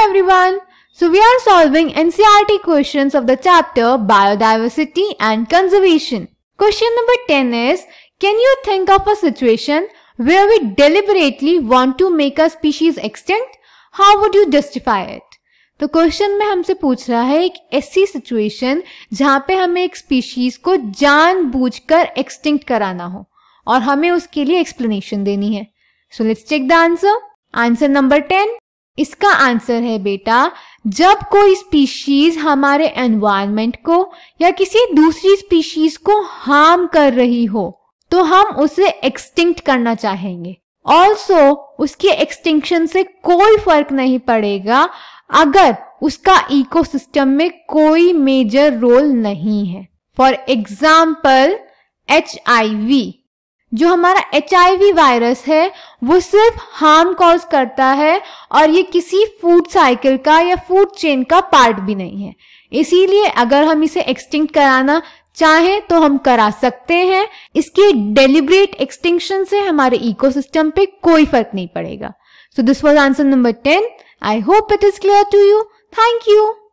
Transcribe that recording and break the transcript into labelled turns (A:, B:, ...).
A: Hello everyone! So we are solving NCRT questions of the chapter Biodiversity and Conservation. Question number 10 is, can you think of a situation where we deliberately want to make a species extinct? How would you justify it? तो question में हमसे पूछ रहा है एक ऐसी situation जहां पे हमें एक स्पीशीज को जानबूझकर एक्सटिंक्ट कराना हो और हमें उसके लिए एक्सप्लेनेशन देनी है so let's check the answer answer number ten इसका आंसर है बेटा जब कोई स्पीशीज हमारे एनवायरमेंट को या किसी दूसरी स्पीशीज को हार्म कर रही हो तो हम उसे एक्सटिंक्ट करना चाहेंगे ऑल्सो उसके एक्सटिंक्शन से कोई फर्क नहीं पड़ेगा अगर उसका इकोसिस्टम में कोई मेजर रोल नहीं है for example H I V जो हमारा एच वायरस है वो सिर्फ हार्म कॉज करता है और ये किसी फूड साइकिल का या फूड चेन का पार्ट भी नहीं है इसीलिए अगर हम इसे एक्सटिंक्ट कराना चाहें तो हम करा सकते हैं इसके डेलिब्रेट एक्सटिंक्शन से हमारे इकोसिस्टम पे कोई फर्क नहीं पड़ेगा so this was answer number ten I hope it is clear to you thank you